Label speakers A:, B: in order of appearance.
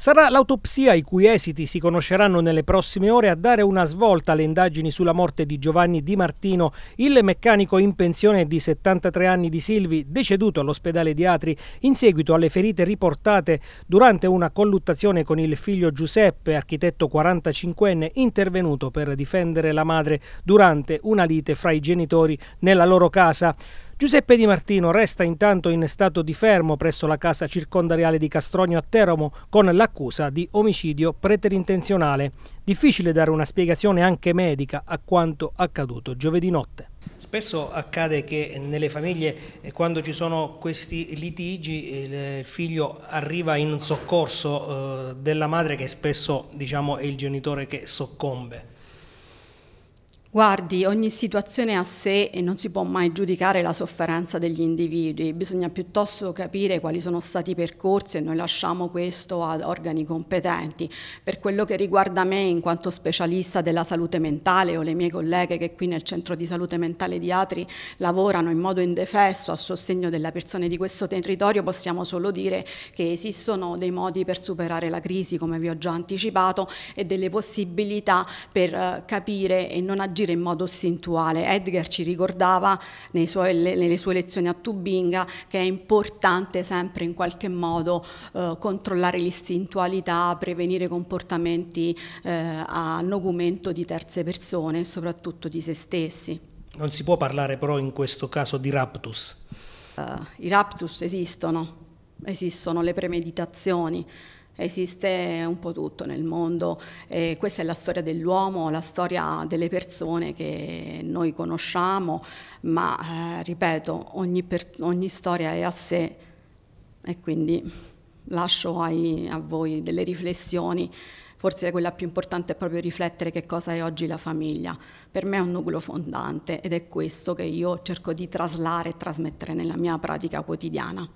A: Sarà l'autopsia i cui esiti si conosceranno nelle prossime ore a dare una svolta alle indagini sulla morte di Giovanni Di Martino, il meccanico in pensione di 73 anni di Silvi, deceduto all'ospedale di Atri in seguito alle ferite riportate durante una colluttazione con il figlio Giuseppe, architetto 45enne, intervenuto per difendere la madre durante una lite fra i genitori nella loro casa. Giuseppe Di Martino resta intanto in stato di fermo presso la casa circondariale di Castrogno a Teramo con l'accusa di omicidio preterintenzionale. Difficile dare una spiegazione anche medica a quanto accaduto giovedì notte. Spesso accade che nelle famiglie eh, quando ci sono questi litigi il eh, figlio arriva in soccorso eh, della madre che spesso diciamo, è il genitore che soccombe.
B: Guardi, ogni situazione è a sé e non si può mai giudicare la sofferenza degli individui, bisogna piuttosto capire quali sono stati i percorsi e noi lasciamo questo ad organi competenti. Per quello che riguarda me, in quanto specialista della salute mentale o le mie colleghe che qui nel centro di salute mentale di Atri lavorano in modo indefesso a sostegno delle persone di questo territorio, possiamo solo dire che esistono dei modi per superare la crisi, come vi ho già anticipato, e delle possibilità per eh, capire e non aggiungere agire in modo istintuale. Edgar ci ricordava suoi, le, nelle sue lezioni a Tubinga che è importante sempre in qualche modo eh, controllare l'istintualità, prevenire comportamenti eh, a nocumento di terze persone e soprattutto di se stessi.
A: Non si può parlare però in questo caso di raptus.
B: Uh, I raptus esistono, esistono le premeditazioni esiste un po' tutto nel mondo. Eh, questa è la storia dell'uomo, la storia delle persone che noi conosciamo, ma eh, ripeto, ogni, per, ogni, storia è a sé e quindi lascio ai, a voi delle riflessioni. Forse quella più importante è proprio riflettere che cosa è oggi la famiglia. Per me è un nucleo fondante ed è questo che io cerco di traslare e trasmettere nella mia pratica quotidiana.